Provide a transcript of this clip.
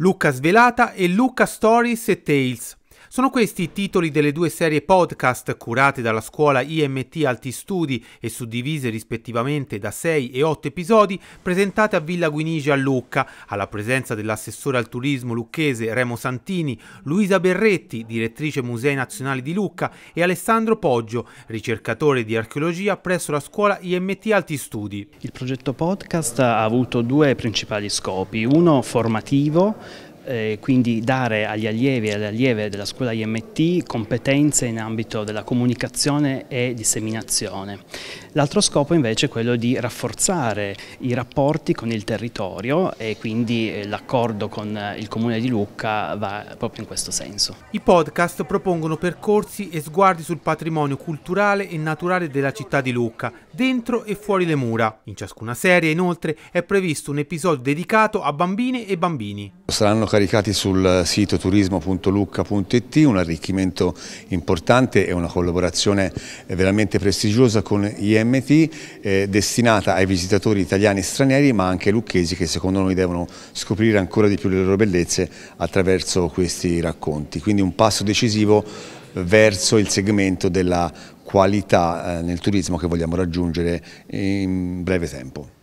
Luca Svelata e Luca Stories e Tales. Sono questi i titoli delle due serie podcast curate dalla scuola IMT Alti Studi e suddivise rispettivamente da 6 e 8 episodi presentate a Villa Guinigia a Lucca, alla presenza dell'assessore al turismo lucchese Remo Santini, Luisa Berretti, direttrice Musei Nazionali di Lucca e Alessandro Poggio, ricercatore di archeologia presso la scuola IMT Alti Studi. Il progetto podcast ha avuto due principali scopi, uno formativo eh, quindi dare agli allievi e alle allieve della scuola IMT competenze in ambito della comunicazione e disseminazione. L'altro scopo invece è quello di rafforzare i rapporti con il territorio e quindi eh, l'accordo con eh, il Comune di Lucca va proprio in questo senso. I podcast propongono percorsi e sguardi sul patrimonio culturale e naturale della città di Lucca, dentro e fuori le mura. In ciascuna serie inoltre è previsto un episodio dedicato a bambine e bambini. Saranno caricati sul sito turismo.lucca.it un arricchimento importante e una collaborazione veramente prestigiosa con IMT eh, destinata ai visitatori italiani e stranieri ma anche lucchesi che secondo noi devono scoprire ancora di più le loro bellezze attraverso questi racconti. Quindi un passo decisivo verso il segmento della qualità eh, nel turismo che vogliamo raggiungere in breve tempo.